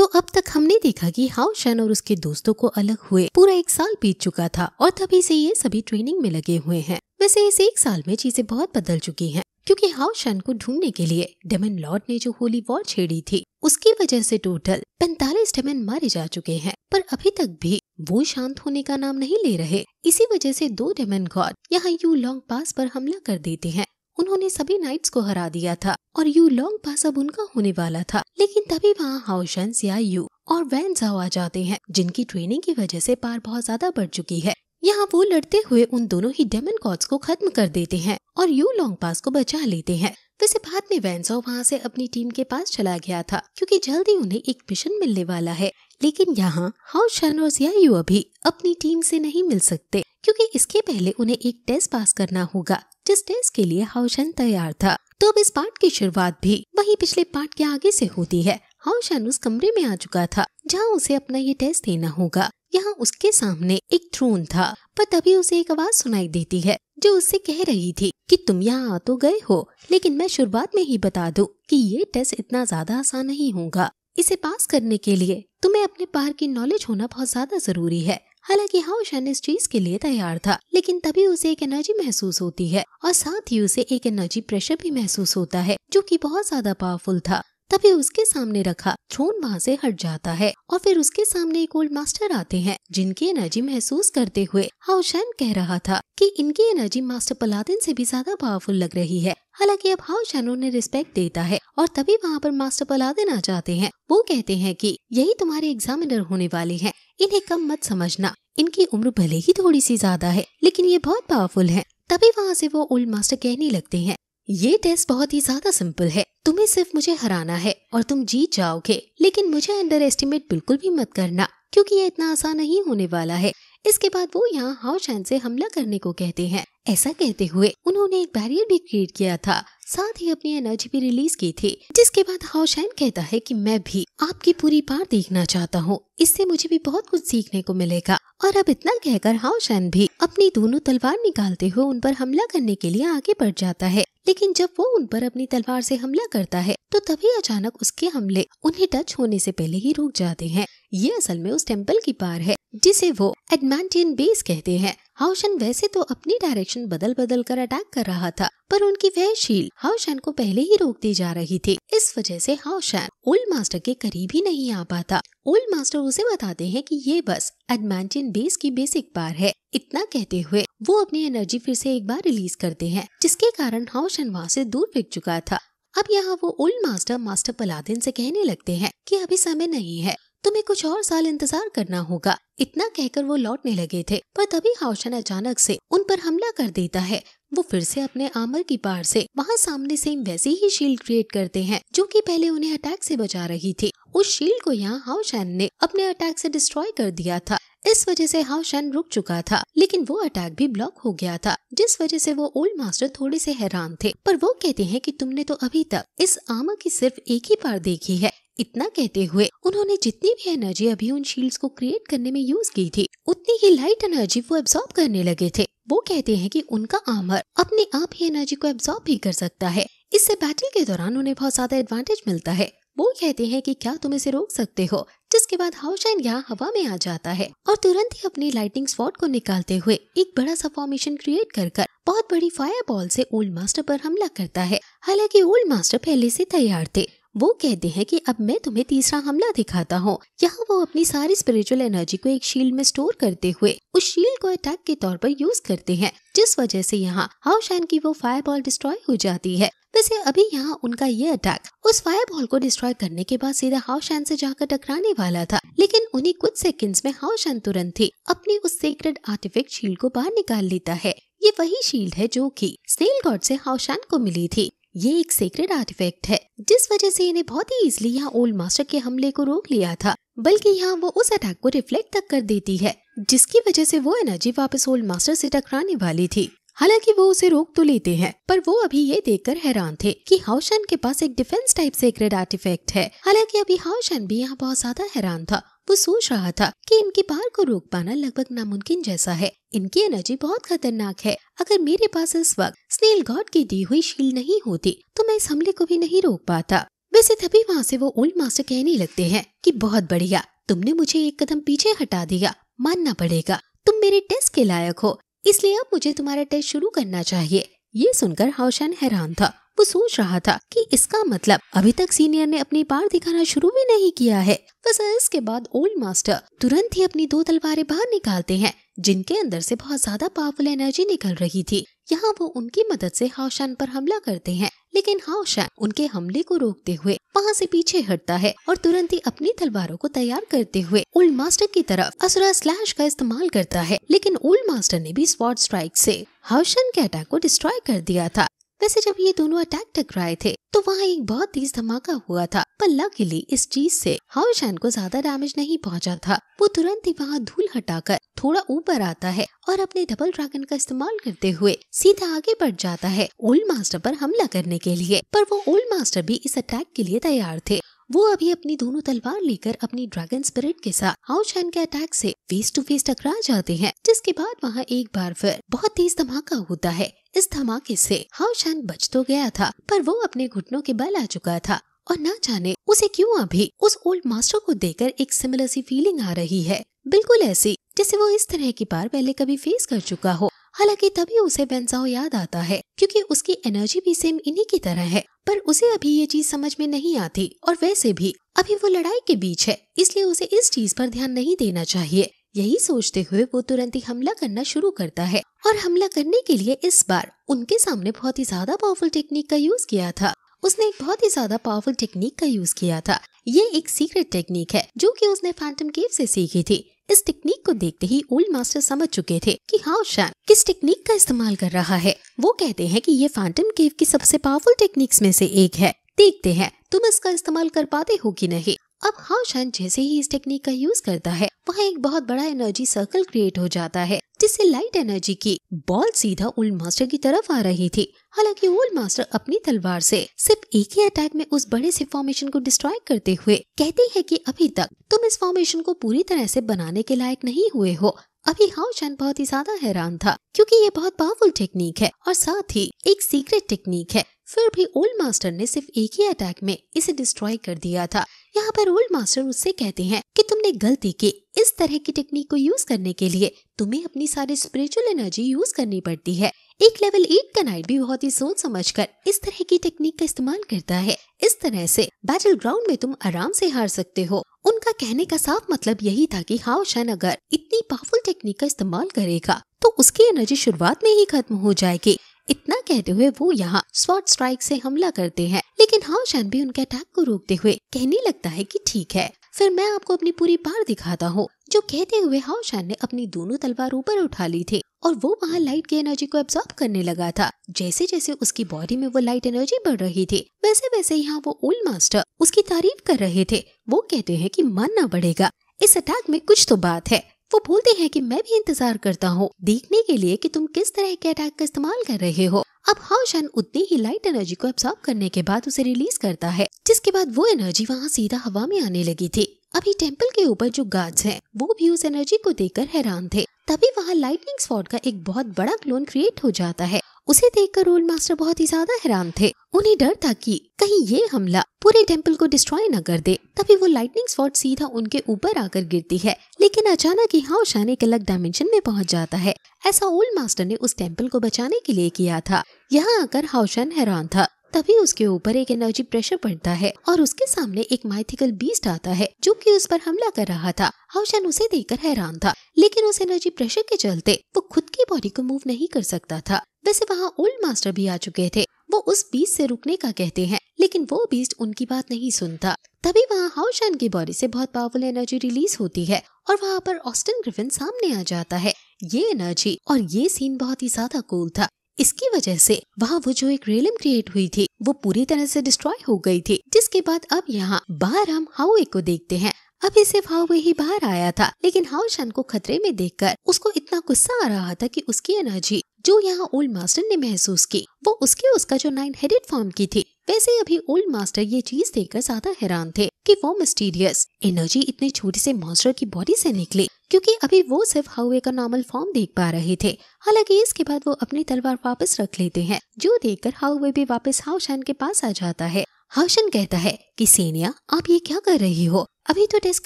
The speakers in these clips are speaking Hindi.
तो अब तक हमने देखा कि हाउ शैन और उसके दोस्तों को अलग हुए पूरा एक साल बीत चुका था और तभी से ये सभी ट्रेनिंग में लगे हुए हैं वैसे इस एक साल में चीजें बहुत बदल चुकी हैं क्योंकि हाउ शैन को ढूंढने के लिए डेमन लॉर्ड ने जो होली वॉर छेड़ी थी उसकी वजह से टोटल पैंतालीस डेमन मारे जा चुके हैं पर अभी तक भी वो शांत होने का नाम नहीं ले रहे इसी वजह से दो डेमन गॉड यहाँ यू लॉन्ग पास पर हमला कर देते हैं उन्होंने सभी नाइट्स को हरा दिया था और यू लॉन्ग पास अब उनका होने वाला था लेकिन तभी वहाँ हाउशन या यू और वैन जाओ आ जाते हैं जिनकी ट्रेनिंग की वजह से पार बहुत ज्यादा बढ़ चुकी है यहाँ वो लड़ते हुए उन दोनों ही डेमन कॉड्स को खत्म कर देते हैं और यू लॉन्ग पास को बचा लेते हैं वैसे बाद में वैंसो वहाँ से अपनी टीम के पास चला गया था क्योंकि जल्दी उन्हें एक मिशन मिलने वाला है लेकिन यहाँ हाउस और सिया यू अभी अपनी टीम से नहीं मिल सकते क्योंकि इसके पहले उन्हें एक टेस्ट पास करना होगा जिस टेस्ट के लिए हाउशन तैयार था तो अब इस पार्ट की शुरुआत भी वही पिछले पार्ट के आगे से होती है हाउशन उस कमरे में आ चुका था जहाँ उसे अपना ये टेस्ट देना होगा यहाँ उसके सामने एक थ्रोन था पर तभी उसे एक आवाज सुनाई देती है जो उससे कह रही थी कि तुम यहाँ आ तो गए हो लेकिन मैं शुरुआत में ही बता दूँ कि ये टेस्ट इतना ज्यादा आसान नहीं होगा इसे पास करने के लिए तुम्हें अपने पार की नॉलेज होना बहुत ज्यादा जरूरी है हालांकि हाउशन इस चीज के लिए तैयार था लेकिन तभी उसे एक एनर्जी महसूस होती है और साथ ही उसे एक एनर्जी प्रेशर भी महसूस होता है जो कि बहुत ज्यादा पावरफुल था तभी उसके सामने रखा थ्रोन वहाँ से हट जाता है और फिर उसके सामने एक ओल्ड मास्टर आते हैं जिनकी एनर्जी महसूस करते हुए हाउशैन कह रहा था कि इनकी एनर्जी मास्टर पलादिन से भी ज्यादा पावरफुल लग रही है हालांकि अब हाउशैन उन्हें रिस्पेक्ट देता है और तभी वहाँ पर मास्टर पलादिन आ जाते हैं वो कहते हैं की यही तुम्हारे एग्जामिनर होने वाले है इन्हें कम मत समझना इनकी उम्र भले ही थोड़ी सी ज्यादा है लेकिन ये बहुत पावरफुल है तभी वहाँ से वो ओल्ड मास्टर कहने लगते हैं ये टेस्ट बहुत ही ज्यादा सिंपल है तुम्हें सिर्फ मुझे हराना है और तुम जीत जाओगे लेकिन मुझे अंडर एस्टिमेट बिल्कुल भी मत करना क्योंकि ये इतना आसान नहीं होने वाला है इसके बाद वो यहाँ हाओशान से हमला करने को कहते हैं ऐसा कहते हुए उन्होंने एक बैरियर भी क्रिएट किया था साथ ही अपनी एनर्जी भी रिलीज की थी जिसके बाद हाओशैन कहता है कि मैं भी आपकी पूरी पार देखना चाहता हूँ इससे मुझे भी बहुत कुछ सीखने को मिलेगा और अब इतना कहकर हाओशैन भी अपनी दोनों तलवार निकालते हुए उन पर हमला करने के लिए आगे बढ़ जाता है लेकिन जब वो उन पर अपनी तलवार से हमला करता है तो तभी अचानक उसके हमले उन्हें टच होने से पहले ही रुक जाते हैं ये असल में उस टेम्पल की पार है जिसे वो एडमांटियन बेस कहते हैं हाउशन वैसे तो अपनी डायरेक्शन बदल बदल कर अटैक कर रहा था पर उनकी वह शील हाउशन को पहले ही रोक दी जा रही थी इस वजह से हाउशन ओल्ड मास्टर के करीब ही नहीं आ पाता ओल्ड मास्टर उसे बताते हैं कि ये बस एडमेंटिन बेस की बेसिक बार है इतना कहते हुए वो अपनी एनर्जी फिर से एक बार रिलीज करते हैं जिसके कारण हाउशन वहाँ से दूर फेंक चुका था अब यहाँ वो ओल्ड मास्टर मास्टर पलादिन से कहने लगते हैं कि अभी समय नहीं है तुम्हें कुछ और साल इंतजार करना होगा इतना कहकर वो लौटने लगे थे पर तभी हाउशन अचानक से उन पर हमला कर देता है वो फिर से अपने आमर की पार से वहाँ सामने से वैसी ही शील्ड क्रिएट करते हैं जो कि पहले उन्हें अटैक से बचा रही थी उस शील्ड को यहाँ हाउशन ने अपने अटैक से डिस्ट्रॉय कर दिया था इस वजह से हाउशन रुक चुका था लेकिन वो अटैक भी ब्लॉक हो गया था जिस वजह से वो ओल्ड मास्टर थोड़े से हैरान थे पर वो कहते हैं कि तुमने तो अभी तक इस आमा की सिर्फ एक ही बार देखी है इतना कहते हुए उन्होंने जितनी भी एनर्जी अभी उन शील्ड्स को क्रिएट करने में यूज की थी उतनी ही लाइट एनर्जी वो एब्सॉर्ब करने लगे थे वो कहते हैं कि उनका आमर अपने आप ही एनर्जी को एब्सॉर्ब भी कर सकता है इससे बैटल के दौरान उन्हें बहुत ज्यादा एडवांटेज मिलता है वो कहते हैं कि क्या तुम इसे रोक सकते हो जिसके बाद हाउशाइन यहाँ हवा में आ जाता है और तुरंत ही अपने लाइटिंग स्पॉट को निकालते हुए एक बड़ा सा फॉर्मेशन क्रिएट कर कर बहुत बड़ी फायर बॉल से ओल्ड मास्टर पर हमला करता है हालांकि ओल्ड मास्टर पहले से तैयार थे वो कहते हैं कि अब मैं तुम्हें तीसरा हमला दिखाता हूँ यहाँ वो अपनी सारी स्पिरिचुअल एनर्जी को एक शील्ड में स्टोर करते हुए उस शील्ड को अटैक के तौर पर यूज करते हैं जिस वजह से यहाँ हाउशान की वो फायर बॉल डिस्ट्रॉय हो जाती है वैसे अभी यहाँ उनका ये अटैक उस फायर बॉल को डिस्ट्रॉय करने के बाद सीधा हाउशान से जाकर टकराने वाला था लेकिन उन्हीं कुछ सेकंड्स में हाउशान तुरंत ही अपनी उस सीक्रेट आर्टिफिक्ट शील्ड को बाहर निकाल लेता है ये वही शील्ड है जो कि स्नेल गॉड से हाउशान को मिली थी ये एक सीक्रेट आर्टिफैक्ट है जिस वजह से इन्हें बहुत ही इजिली यहाँ ओल्ड मास्टर के हमले को रोक लिया था बल्कि यहाँ वो उस अटैक को रिफ्लेक्ट तक कर देती है जिसकी वजह से वो एनर्जी वापस ओल्ड मास्टर से टकराने वाली थी हालांकि वो उसे रोक तो लेते हैं पर वो अभी ये देखकर हैरान थे कि हाउशन के पास एक डिफेंस टाइप सीक्रेट आर्टिफैक्ट है हालांकि अभी हाउशन भी यहाँ बहुत ज्यादा हैरान था वो सोच रहा था कि इनकी पार को रोक पाना लगभग नामुमकिन जैसा है इनकी एनर्जी बहुत खतरनाक है अगर मेरे पास इस वक्त स्नेल गॉड की दी हुई शील नहीं होती तो मैं इस हमले को भी नहीं रोक पाता वैसे तभी वहाँ से वो ओल्ड मास्टर कहने लगते हैं कि बहुत बढ़िया तुमने मुझे एक कदम पीछे हटा दिया मानना पड़ेगा तुम मेरे टेस्ट के लायक हो इसलिए अब मुझे तुम्हारा टेस्ट शुरू करना चाहिए ये सुनकर हौशन हैरान था वो सोच रहा था कि इसका मतलब अभी तक सीनियर ने अपनी पार दिखाना शुरू भी नहीं किया है बस इसके बाद ओल्ड मास्टर तुरंत ही अपनी दो तलवारें बाहर निकालते हैं जिनके अंदर से बहुत ज्यादा पावरफुल एनर्जी निकल रही थी यहाँ वो उनकी मदद से हौशन पर हमला करते हैं लेकिन हाओशा उनके हमले को रोकते हुए वहाँ से पीछे हटता है और तुरंत ही अपनी तलवारों को तैयार करते हुए ओल्ड मास्टर की तरफ असुरा स्लैश का इस्तेमाल करता है लेकिन ओल्ड मास्टर ने भी स्पॉट स्ट्राइक से हाउशन के अटैक को डिस्ट्रॉय कर दिया था वैसे जब ये दोनों अटैक टकराए थे तो वहाँ एक बहुत तेज धमाका हुआ था पर लकीली इस चीज से हाउशन को ज्यादा डैमेज नहीं पहुँचा था वो तुरंत ही वहाँ धूल हटाकर थोड़ा ऊपर आता है और अपने डबल ड्रैगन का इस्तेमाल करते हुए सीधा आगे बढ़ जाता है ओल्ड मास्टर पर हमला करने के लिए पर वो ओल्ड मास्टर भी इस अटैक के लिए तैयार थे वो अभी अपनी दोनों तलवार लेकर अपनी ड्रैगन स्पिरिट के साथ हाउचैन के अटैक से फेस टू फेस टकरा जाते हैं जिसके बाद वहाँ एक बार फिर बहुत तेज धमाका होता है इस धमाके से हाउचैन बच तो गया था पर वो अपने घुटनों के बल आ चुका था और ना जाने उसे क्यों अभी उस ओल्ड मास्टर को देकर एक सिमिलर सी फीलिंग आ रही है बिल्कुल ऐसी जैसे वो इस तरह की बार पहले कभी फेस कर चुका हो हालांकि तभी उसे बेंजाओ याद आता है क्योंकि उसकी एनर्जी भी सेम इन्हीं की तरह है पर उसे अभी ये चीज समझ में नहीं आती और वैसे भी अभी वो लड़ाई के बीच है इसलिए उसे इस चीज पर ध्यान नहीं देना चाहिए यही सोचते हुए वो तुरंत ही हमला करना शुरू करता है और हमला करने के लिए इस बार उनके सामने बहुत ही ज्यादा पावरफुल टेक्निक का यूज किया था उसने एक बहुत ही ज्यादा पावरफुल टेक्निक का यूज किया था ये एक सीक्रेट टेक्निक है जो कि उसने फैंटम केव से सीखी थी इस टेक्निक को देखते ही ओल्ड मास्टर समझ चुके थे कि हाउ शैन किस टेक्निक का इस्तेमाल कर रहा है वो कहते हैं कि ये फैंटम केव की सबसे पावरफुल टेक्निक्स में से एक है देखते हैं तुम इसका इस्तेमाल कर पाते हो कि नहीं अब हाओशान जैसे ही इस टेक्निक का यूज करता है वहाँ एक बहुत बड़ा एनर्जी सर्कल क्रिएट हो जाता है जिससे लाइट एनर्जी की बॉल सीधा ओल्ड मास्टर की तरफ आ रही थी हालांकि ओल्ड मास्टर अपनी तलवार से सिर्फ एक ही अटैक में उस बड़े से फॉर्मेशन को डिस्ट्रॉय करते हुए कहते हैं कि अभी तक तुम इस फॉर्मेशन को पूरी तरह से बनाने के लायक नहीं हुए हो अभी हाओशान बहुत ही ज्यादा हैरान था क्योंकि ये बहुत पावरफुल टेक्निक है और साथ ही एक सीक्रेट टेक्निक है फिर भी ओल्ड मास्टर ने सिर्फ एक ही अटैक में इसे डिस्ट्रॉय कर दिया था यहाँ पर ओल्ड मास्टर उससे कहते हैं कि तुमने गलती की इस तरह की टेक्निक को यूज करने के लिए तुम्हें अपनी सारी स्पिरिचुअल एनर्जी यूज करनी पड़ती है एक लेवल एट का नाइट भी बहुत ही सोच समझ कर इस तरह की टेक्निक का इस्तेमाल करता है इस तरह से बैटल ग्राउंड में तुम आराम से हार सकते हो उनका कहने का साफ मतलब यही था कि हाँ, शैन अगर इतनी पावरफुल टेक्निक का इस्तेमाल करेगा तो उसकी एनर्जी शुरुआत में ही खत्म हो जाएगी इतना कहते हुए वो यहाँ स्वॉट स्ट्राइक से हमला करते हैं लेकिन हाओशान भी उनके अटैक को रोकते हुए कहने लगता है कि ठीक है फिर मैं आपको अपनी पूरी पार दिखाता हूँ जो कहते हुए हाओशान ने अपनी दोनों तलवार ऊपर उठा ली थी और वो वहाँ लाइट की एनर्जी को एब्सॉर्ब करने लगा था जैसे जैसे उसकी बॉडी में वो लाइट एनर्जी बढ़ रही थी वैसे वैसे यहाँ वो ओल्ड मास्टर उसकी तारीफ कर रहे थे वो कहते हैं कि मानना न बढ़ेगा इस अटैक में कुछ तो बात है वो बोलते हैं कि मैं भी इंतजार करता हूँ देखने के लिए कि तुम किस तरह के अटैक का इस्तेमाल कर रहे हो अब शन उतनी ही लाइट एनर्जी को एब्सॉर्ब करने के बाद उसे रिलीज करता है जिसके बाद वो एनर्जी वहाँ सीधा हवा में आने लगी थी अभी टेम्पल के ऊपर जो गार्ड्स हैं वो भी उस एनर्जी को देखकर हैरान थे तभी वहाँ लाइटनिंग स्पॉट का एक बहुत बड़ा क्लोन क्रिएट हो जाता है उसे देखकर रोल मास्टर बहुत ही ज्यादा हैरान थे उन्हें डर था कि कहीं ये हमला पूरे टेम्पल को डिस्ट्रॉय न कर दे तभी वो लाइटनिंग स्पॉट सीधा उनके ऊपर आकर गिरती है लेकिन अचानक ही हाउस आने के अलग डायमेंशन में पहुंच जाता है ऐसा ओल्ड मास्टर ने उस टेम्पल को बचाने के लिए किया था यहाँ आकर हाउशन हैरान था तभी उसके ऊपर एक एनर्जी प्रेशर पड़ता है और उसके सामने एक माइथिकल बीस्ट आता है जो कि उस पर हमला कर रहा था हाउशन उसे देखकर हैरान था लेकिन उस एनर्जी प्रेशर के चलते वो खुद की बॉडी को मूव नहीं कर सकता था वैसे वहाँ ओल्ड मास्टर भी आ चुके थे वो उस बीस से रुकने का कहते हैं लेकिन वो बीज उनकी बात नहीं सुनता तभी वहाँ हाउशान की बॉडी से बहुत पावरफुल एनर्जी रिलीज होती है और वहाँ पर ऑस्टिन ग्रिफिन सामने आ जाता है ये एनर्जी और ये सीन बहुत ही ज्यादा कूल था इसकी वजह से वहाँ वो जो एक रेलम क्रिएट हुई थी वो पूरी तरह से डिस्ट्रॉय हो गई थी जिसके बाद अब यहाँ बाहर हम हाउए को देखते हैं अभी सिर्फ हाउवे ही बाहर आया था लेकिन हाउशान को खतरे में देखकर उसको इतना गुस्सा आ रहा था कि उसकी एनर्जी जो यहाँ ओल्ड मास्टर ने महसूस की वो उसके उसका जो नाइन हेडेड फॉर्म की थी वैसे अभी ओल्ड मास्टर ये चीज देखकर ज्यादा हैरान थे कि वो मिस्टीरियस एनर्जी इतने छोटे से मॉन्स्टर की बॉडी से निकली क्योंकि अभी वो सिर्फ हाउवे का नॉर्मल फॉर्म देख पा रहे थे हालांकि इसके बाद वो अपनी तलवार वापस रख लेते हैं जो कर हाउवे भी वापस हाउशन के पास आ जाता है हाउशन कहता है की सेनिया आप ये क्या कर रही हो अभी तो टेस्ट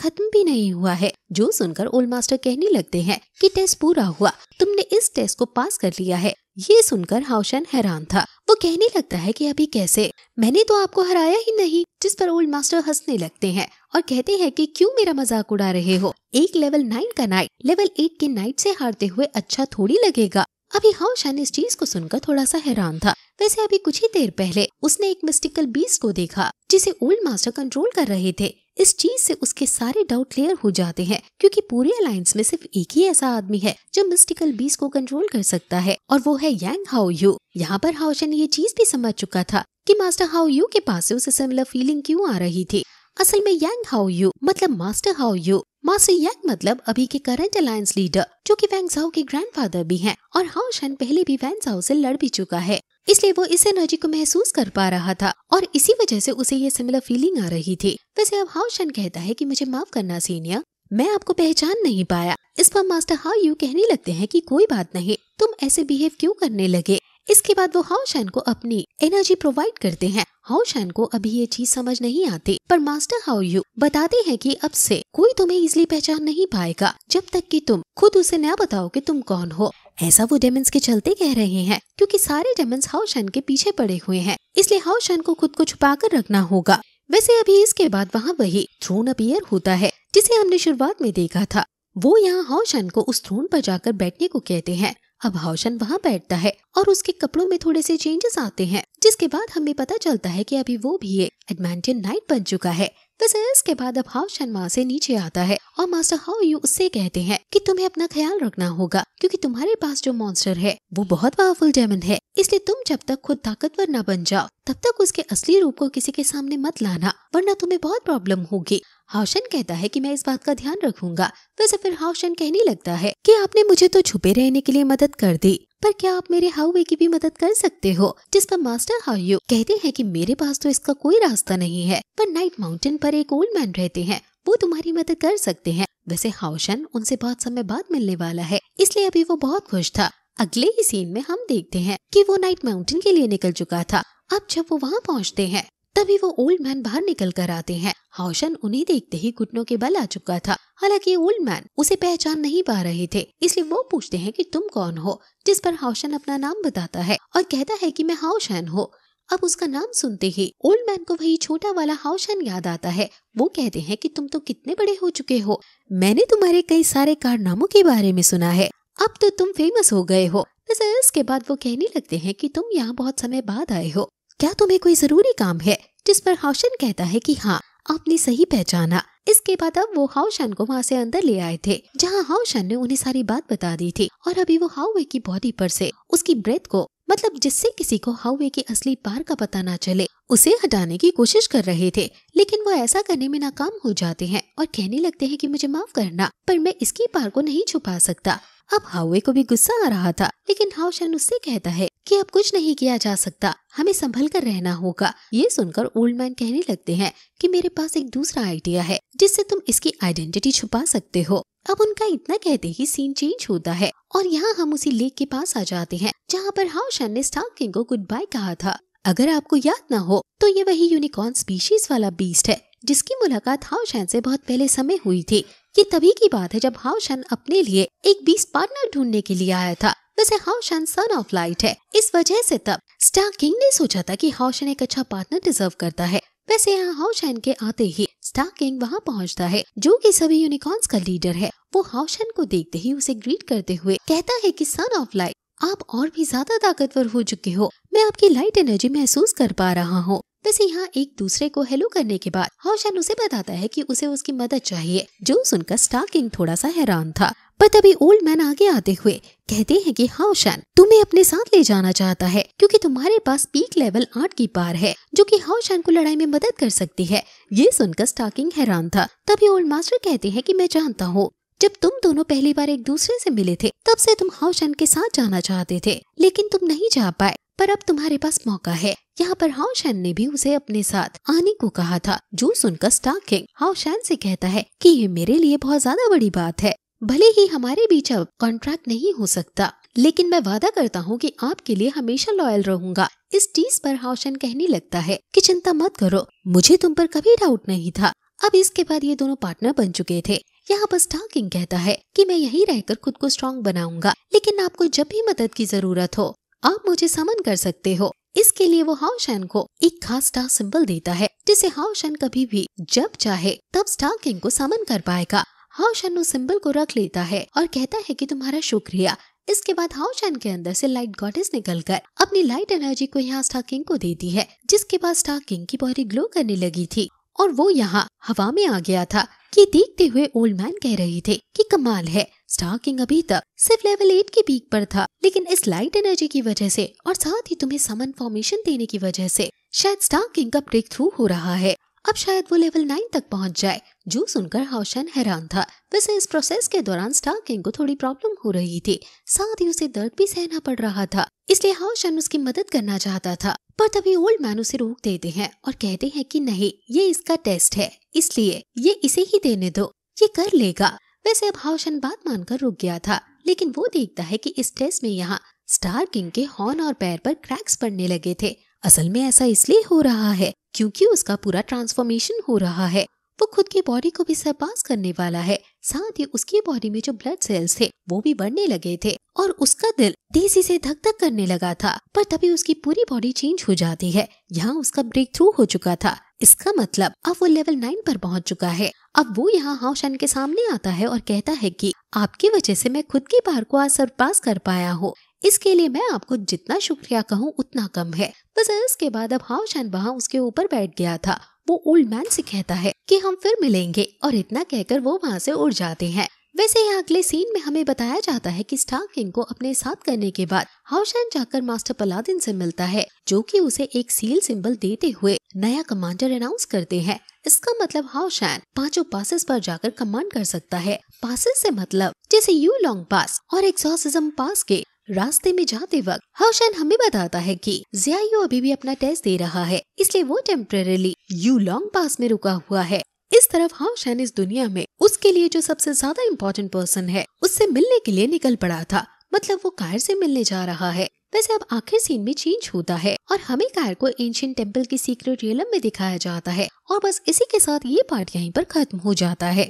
खत्म भी नहीं हुआ है जो सुनकर ओल्ड मास्टर कहने लगते हैं कि टेस्ट पूरा हुआ तुमने इस टेस्ट को पास कर लिया है ये सुनकर हाउशन हैरान था वो कहने लगता है कि अभी कैसे मैंने तो आपको हराया ही नहीं जिस पर ओल्ड मास्टर हंसने लगते हैं और कहते हैं कि क्यों मेरा मजाक उड़ा रहे हो एक लेवल नाइन का नाइट लेवल एट के नाइट से हारते हुए अच्छा थोड़ी लगेगा अभी हाउशन इस चीज को सुनकर थोड़ा सा हैरान था वैसे अभी कुछ ही देर पहले उसने एक मिस्टिकल बीस को देखा जिसे ओल्ड मास्टर कंट्रोल कर रहे थे इस चीज से उसके सारे डाउट क्लियर हो जाते हैं क्योंकि पूरे अलायंस में सिर्फ एक ही ऐसा आदमी है जो मिस्टिकल बीस को कंट्रोल कर सकता है और वो है यांग हाउ यू यहाँ पर हाउशन ये चीज भी समझ चुका था कि मास्टर हाउ यू के पास से उसे सिमिलर फीलिंग क्यों आ रही थी असल में यांग हाउ यू मतलब मास्टर हाउ यू मासी यंग मतलब अभी के करंट अलायंस लीडर जो कि वैंग झाओ के ग्रैंडफादर भी हैं और हाउ शन पहले भी वैंग झाओ से लड़ भी चुका है इसलिए वो इस एनर्जी को महसूस कर पा रहा था और इसी वजह से उसे ये सिमिलर फीलिंग आ रही थी वैसे अब हाउ शन कहता है कि मुझे माफ करना सीनियर मैं आपको पहचान नहीं पाया इस पर मास्टर हाउ यू कहने लगते हैं कि कोई बात नहीं तुम ऐसे बिहेव क्यों करने लगे इसके बाद वो शैन को अपनी एनर्जी प्रोवाइड करते हैं शैन को अभी ये चीज समझ नहीं आती पर मास्टर हाउ यू बताते हैं कि अब से कोई तुम्हें इजली पहचान नहीं पाएगा जब तक कि तुम खुद उसे न बताओ कि तुम कौन हो ऐसा वो डेमेंस के चलते कह रहे हैं क्योंकि सारे हाउ शैन के पीछे पड़े हुए हैं इसलिए शैन को खुद को छुपा कर रखना होगा वैसे अभी इसके बाद वहाँ वही थ्रोन अपियर होता है जिसे हमने शुरुआत में देखा था वो यहाँ शैन को उस थ्रोन पर जाकर बैठने को कहते हैं अब हौशन वहाँ बैठता है और उसके कपड़ों में थोड़े से चेंजेस आते हैं जिसके बाद हमें पता चलता है कि अभी वो भी एक एडमेंटियन नाइट बन चुका है वैसे इसके बाद अब हाउ वहाँ से नीचे आता है और मास्टर हाउ यू उससे कहते हैं कि तुम्हें अपना ख्याल रखना होगा क्योंकि तुम्हारे पास जो मॉन्स्टर है वो बहुत पावरफुल डेमन है इसलिए तुम जब तक खुद ताकतवर न बन जाओ तब तक उसके असली रूप को किसी के सामने मत लाना वरना तुम्हें बहुत प्रॉब्लम होगी हाउशन कहता है कि मैं इस बात का ध्यान रखूंगा वैसे फिर हाउशन कहने लगता है कि आपने मुझे तो छुपे रहने के लिए मदद कर दी पर क्या आप मेरे हाउवे की भी मदद कर सकते हो जिस पर मास्टर हाउ कहते हैं कि मेरे पास तो इसका कोई रास्ता नहीं है पर नाइट माउंटेन पर एक ओल्ड मैन रहते हैं वो तुम्हारी मदद कर सकते हैं वैसे हाउशन उनसे बहुत समय बाद मिलने वाला है इसलिए अभी वो बहुत खुश था अगले ही सीन में हम देखते हैं कि वो नाइट माउंटेन के लिए निकल चुका था अब जब वो वहाँ पहुँचते हैं तभी वो ओल्ड मैन बाहर निकल कर आते हैं हौशन उन्हें देखते ही घुटनों के बल आ चुका था हालांकि ओल्ड मैन उसे पहचान नहीं पा रहे थे इसलिए वो पूछते हैं कि तुम कौन हो जिस पर हौशन अपना नाम बताता है और कहता है कि मैं हौशन हूँ अब उसका नाम सुनते ही ओल्ड मैन को वही छोटा वाला हौशन याद आता है वो कहते हैं कि तुम तो कितने बड़े हो चुके हो मैंने तुम्हारे कई सारे कारनामों के बारे में सुना है अब तो तुम फेमस हो गए हो बस इसके बाद वो कहने लगते हैं कि तुम यहाँ बहुत समय बाद आए हो क्या तुम्हें कोई जरूरी काम है जिस पर हाउशन कहता है कि हाँ आपने सही पहचाना इसके बाद अब वो हाउशन को वहाँ से अंदर ले आए थे जहाँ हाउशन ने उन्हें सारी बात बता दी थी और अभी वो हाउवे की बॉडी पर से उसकी ब्रेथ को मतलब जिससे किसी को हाउवे के असली पार का पता ना चले उसे हटाने की कोशिश कर रहे थे लेकिन वो ऐसा करने में नाकाम हो जाते हैं और कहने लगते हैं कि मुझे माफ करना पर मैं इसकी पार को नहीं छुपा सकता अब हावे को भी गुस्सा आ रहा था लेकिन हाउशन उससे कहता है कि अब कुछ नहीं किया जा सकता हमें संभल कर रहना होगा ये सुनकर ओल्ड मैन कहने लगते हैं कि मेरे पास एक दूसरा आइडिया है जिससे तुम इसकी आइडेंटिटी छुपा सकते हो अब उनका इतना कहते ही सीन चेंज होता है और यहाँ हम उसी लेक के पास आ जाते हैं जहाँ पर हाउशन ने स्टार किंग को गुड बाय कहा था अगर आपको याद ना हो तो ये वही यूनिकॉर्न स्पीशीज वाला बीस्ट है जिसकी मुलाकात हाउशन से बहुत पहले समय हुई थी ये तभी की बात है जब हाउशन अपने लिए एक बीस पार्टनर ढूंढने के लिए आया था वैसे हाउशन सन ऑफ लाइट है इस वजह से तब स्टार किंग ने सोचा था कि हाउशन एक अच्छा पार्टनर डिजर्व करता है वैसे यहाँ हाउशन के आते ही स्टार किंग वहाँ पहुँचता है जो कि सभी यूनिकॉर्न्स का लीडर है वो हाउशन को देखते ही उसे ग्रीट करते हुए कहता है कि सन ऑफ लाइट आप और भी ज्यादा ताकतवर हो चुके हो मैं आपकी लाइट एनर्जी महसूस कर पा रहा हूँ वैसे यहाँ एक दूसरे को हेलो करने के बाद हौशन उसे बताता है कि उसे उसकी मदद चाहिए जो सुनकर स्टार्किंग थोड़ा सा हैरान था पर तभी ओल्ड मैन आगे आते हुए कहते हैं कि हौशन हाँ, तुम्हें अपने साथ ले जाना चाहता है क्योंकि तुम्हारे पास पीक लेवल आठ की पार है जो कि हौशन हाँ, को लड़ाई में मदद कर सकती है ये सुनकर स्टार्किंग हैरान था तभी ओल्ड मास्टर कहते हैं कि मैं जानता हूँ जब तुम दोनों पहली बार एक दूसरे से मिले थे तब से तुम हाउशन के साथ जाना चाहते थे लेकिन तुम नहीं जा पाए पर अब तुम्हारे पास मौका है यहाँ पर हाओशैन ने भी उसे अपने साथ आने को कहा था जो सुनकर स्टार किंग हाओशैन से कहता है कि ये मेरे लिए बहुत ज्यादा बड़ी बात है भले ही हमारे बीच अब कॉन्ट्रैक्ट नहीं हो सकता लेकिन मैं वादा करता हूँ कि आपके लिए हमेशा लॉयल रहूंगा इस चीज पर हाउशन कहने लगता है कि चिंता मत करो मुझे तुम पर कभी डाउट नहीं था अब इसके बाद ये दोनों पार्टनर बन चुके थे यहाँ पर स्टार किंग कहता है कि मैं यहीं रहकर खुद को स्ट्रांग बनाऊंगा लेकिन आपको जब भी मदद की जरूरत हो आप मुझे समन कर सकते हो इसके लिए वो हाउशन को एक खास स्टार सिंबल देता है जिसे हाउशन कभी भी जब चाहे तब स्टार किंग को समन कर पाएगा हाउशन उस सिंबल को रख लेता है और कहता है कि तुम्हारा शुक्रिया इसके बाद हाउशन के अंदर से लाइट गॉडेस निकल कर अपनी लाइट एनर्जी को यहाँ स्टार किंग को देती है जिसके बाद स्टार किंग की बॉडी ग्लो करने लगी थी और वो यहाँ हवा में आ गया था कि देखते हुए ओल्ड मैन कह रहे थे कि कमाल है स्टार्किंग अभी तक सिर्फ लेवल एट के पीक पर था लेकिन इस लाइट एनर्जी की वजह से और साथ ही तुम्हें समन फॉर्मेशन देने की वजह से शायद स्टार्किंग का ब्रेक थ्रू हो रहा है अब शायद वो लेवल नाइन तक पहुंच जाए जो सुनकर हौशन हैरान था वैसे इस प्रोसेस के दौरान स्टार किंग को थोड़ी प्रॉब्लम हो रही थी साथ ही उसे दर्द भी सहना पड़ रहा था इसलिए हौशन उसकी मदद करना चाहता था पर तभी ओल्ड मैन उसे रोक देते हैं और कहते हैं कि नहीं ये इसका टेस्ट है इसलिए ये इसे ही देने दो ये कर लेगा वैसे अब हौशन बात मानकर रुक गया था लेकिन वो देखता है कि इस टेस्ट में यहाँ स्टार किंग के हॉर्न और पैर पर क्रैक्स पड़ने लगे थे असल में ऐसा इसलिए हो रहा है क्योंकि उसका पूरा ट्रांसफॉर्मेशन हो रहा है वो खुद की बॉडी को भी सरपास करने वाला है साथ ही उसकी बॉडी में जो ब्लड सेल्स थे वो भी बढ़ने लगे थे और उसका दिल तेजी से धक धक करने लगा था पर तभी उसकी पूरी बॉडी चेंज हो जाती है यहाँ उसका ब्रेक थ्रू हो चुका था इसका मतलब अब वो लेवल नाइन पर पहुँच चुका है अब वो यहाँ हाउस के सामने आता है और कहता है कि आपकी वजह से मैं खुद की बार को आज सरपास कर पाया हूँ इसके लिए मैं आपको जितना शुक्रिया कहूँ उतना कम है बस इसके बाद अब हाव शान वहाँ उसके ऊपर बैठ गया था वो ओल्ड मैन से कहता है कि हम फिर मिलेंगे और इतना कहकर वो वहाँ से उड़ जाते हैं वैसे यहाँ अगले सीन में हमें बताया जाता है कि स्टार किंग को अपने साथ करने के बाद हाउशन जाकर मास्टर पलादिन से मिलता है जो कि उसे एक सील सिंबल देते हुए नया कमांडर अनाउंस करते हैं इसका मतलब हाउशन पांचों पासेस पर जाकर कमांड कर सकता है पासेस से मतलब जैसे यू लॉन्ग पास और एक्सोसिज्म पास के रास्ते में जाते वक्त हौशन हमें बताता है कि जियायो अभी भी अपना टेस्ट दे रहा है इसलिए वो टेम्परेली यू लॉन्ग पास में रुका हुआ है इस तरफ हौशन इस दुनिया में उसके लिए जो सबसे ज्यादा इम्पोर्टेंट पर्सन है उससे मिलने के लिए निकल पड़ा था मतलब वो कायर से मिलने जा रहा है वैसे अब आखिर सीन में चेंज होता है और हमें कार को एंशियन टेम्पल की सीक्रेट रियलम में दिखाया जाता है और बस इसी के साथ ये पार्ट यहीं पर खत्म हो जाता है